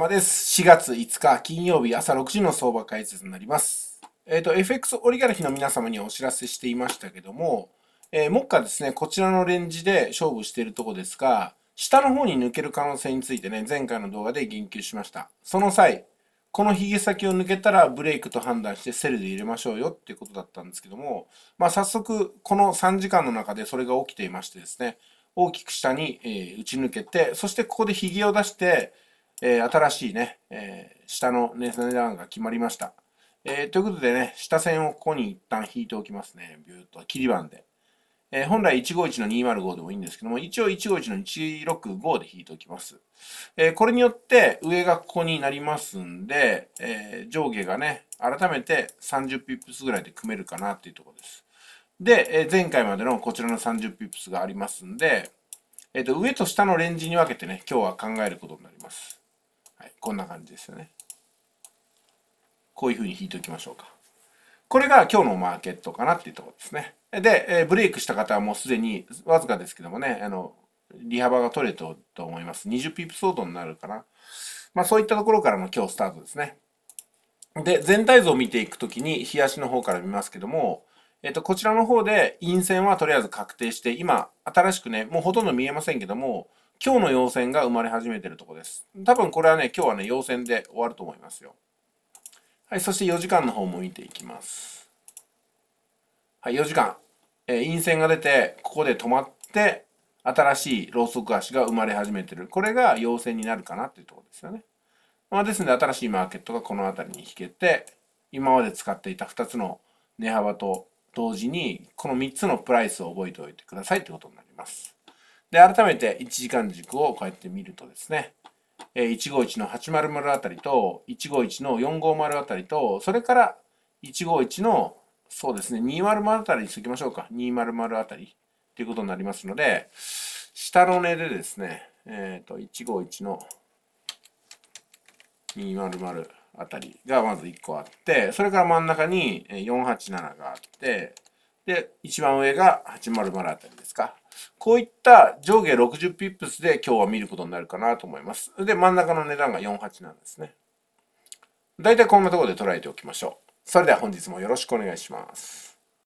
山です。4月5日金曜日朝6時の相場解説になります。えっ、ー、と、FX オリガルヒの皆様にお知らせしていましたけども、えー、目下ですね、こちらのレンジで勝負しているとこですが、下の方に抜ける可能性についてね、前回の動画で言及しました。その際、このヒゲ先を抜けたらブレイクと判断してセルで入れましょうよっていうことだったんですけども、まあ早速この3時間の中でそれが起きていましてですね、大きく下に、え打ち抜けて、そしてここでヒゲを出して、えー、新しいね、えー、下の値段が決まりました。えー、ということでね、下線をここに一旦引いておきますね。ビューっと切り板で。えー、本来151の205でもいいんですけども、一応151の165で引いておきます。えー、これによって上がここになりますんで、えー、上下がね、改めて30ピップスぐらいで組めるかなっていうところです。で、えー、前回までのこちらの30ピップスがありますんで、えっ、と、上と下のレンジに分けてね、今日は考えることになります。はい、こんな感じですよね。こういうふうに引いておきましょうか。これが今日のマーケットかなっていうところですね。で、えブレイクした方はもうすでにわずかですけどもね、あの、利幅が取れたと思います。20ピップ相当になるかな。まあそういったところからの今日スタートですね。で、全体像を見ていくときに、日足の方から見ますけども、えっと、こちらの方で陰線はとりあえず確定して、今、新しくね、もうほとんど見えませんけども、今日の陽線が生まれ始めてるとこです。多分これはね、今日はね、陽線で終わると思いますよ。はい、そして4時間の方も見ていきます。はい、4時間。えー、陰線が出て、ここで止まって、新しいロウソク足が生まれ始めてる。これが陽線になるかなっていうとこですよね。まあ、ですので、新しいマーケットがこの辺りに引けて、今まで使っていた2つの値幅と同時に、この3つのプライスを覚えておいてくださいってことになります。で、改めて1時間軸をこうやって見るとですね、151の800あたりと、151の450あたりと、それから151のそうですね、200あたりにしときましょうか。200あたりっていうことになりますので、下の値でですね、えっ、ー、と、151の200あたりがまず1個あって、それから真ん中に487があって、で、一番上が800あたりですか。こういった上下60ピップスで今日は見ることになるかなと思います。で、真ん中の値段が48なんですね。大体こんなところで捉えておきましょう。それでは本日もよろしくお願いします。